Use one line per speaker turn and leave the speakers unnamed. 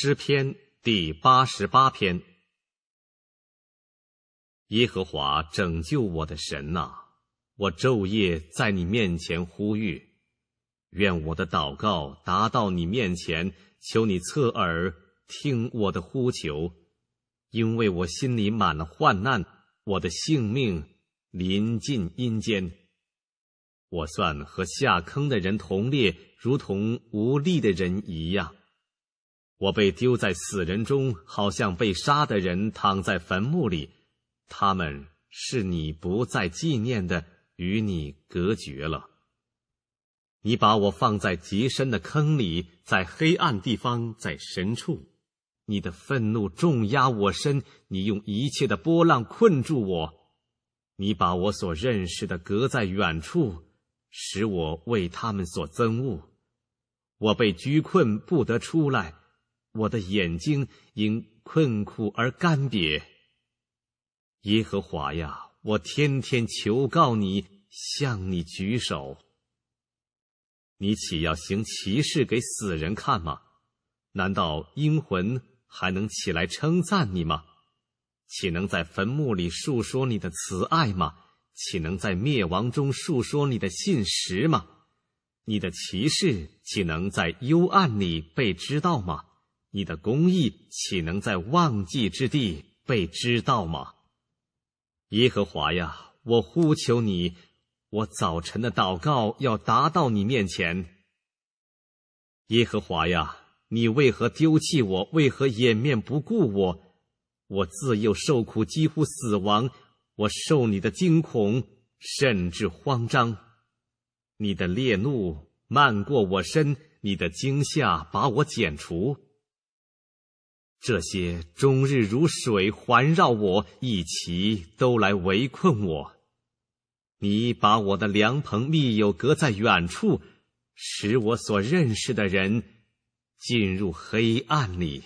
诗篇第八十八篇。耶和华拯救我的神呐！我昼夜在你面前呼吁，愿我的祷告达到你面前，求你侧耳听我的呼求，因为我心里满了患难，我的性命临近阴间，我算和下坑的人同列，如同无力的人一样。我被丢在死人中，好像被杀的人躺在坟墓里。他们是你不再纪念的，与你隔绝了。你把我放在极深的坑里，在黑暗地方，在深处。你的愤怒重压我身，你用一切的波浪困住我。你把我所认识的隔在远处，使我为他们所憎恶。我被拘困，不得出来。我的眼睛因困苦而干瘪。耶和华呀，我天天求告你，向你举手。你岂要行歧视给死人看吗？难道阴魂还能起来称赞你吗？岂能在坟墓里述说你的慈爱吗？岂能在灭亡中述说你的信实吗？你的歧视岂能在幽暗里被知道吗？你的公义岂能在忘记之地被知道吗？耶和华呀，我呼求你，我早晨的祷告要达到你面前。耶和华呀，你为何丢弃我？为何掩面不顾我？我自幼受苦，几乎死亡；我受你的惊恐，甚至慌张。你的烈怒漫过我身，你的惊吓把我剪除。这些终日如水环绕我，一齐都来围困我。你把我的良朋密友隔在远处，使我所认识的人进入黑暗里。